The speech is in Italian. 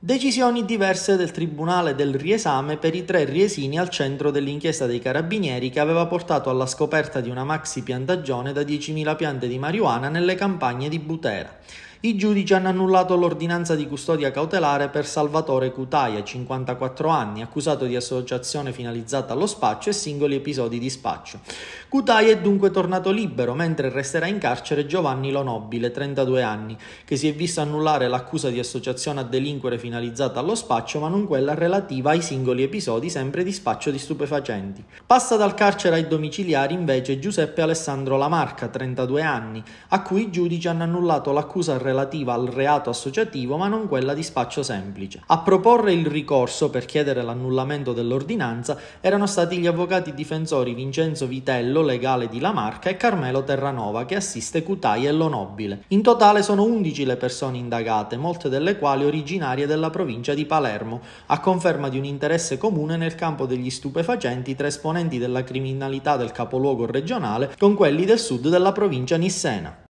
Decisioni diverse del Tribunale del Riesame per i tre riesini al centro dell'inchiesta dei carabinieri che aveva portato alla scoperta di una maxi piantagione da 10.000 piante di marijuana nelle campagne di Butera. I giudici hanno annullato l'ordinanza di custodia cautelare per Salvatore Cutaia, 54 anni, accusato di associazione finalizzata allo spaccio e singoli episodi di spaccio. Cutaia è dunque tornato libero, mentre resterà in carcere Giovanni Lonobile, 32 anni, che si è visto annullare l'accusa di associazione a delinquere finalizzata allo spaccio, ma non quella relativa ai singoli episodi sempre di spaccio di stupefacenti. Passa dal carcere ai domiciliari invece Giuseppe Alessandro Lamarca, 32 anni, a cui i giudici hanno annullato l'accusa relativa relativa al reato associativo ma non quella di spaccio semplice. A proporre il ricorso per chiedere l'annullamento dell'ordinanza erano stati gli avvocati difensori Vincenzo Vitello, legale di La Marca, e Carmelo Terranova, che assiste Cutai e Lonobile. In totale sono 11 le persone indagate, molte delle quali originarie della provincia di Palermo, a conferma di un interesse comune nel campo degli stupefacenti tra esponenti della criminalità del capoluogo regionale con quelli del sud della provincia nissena.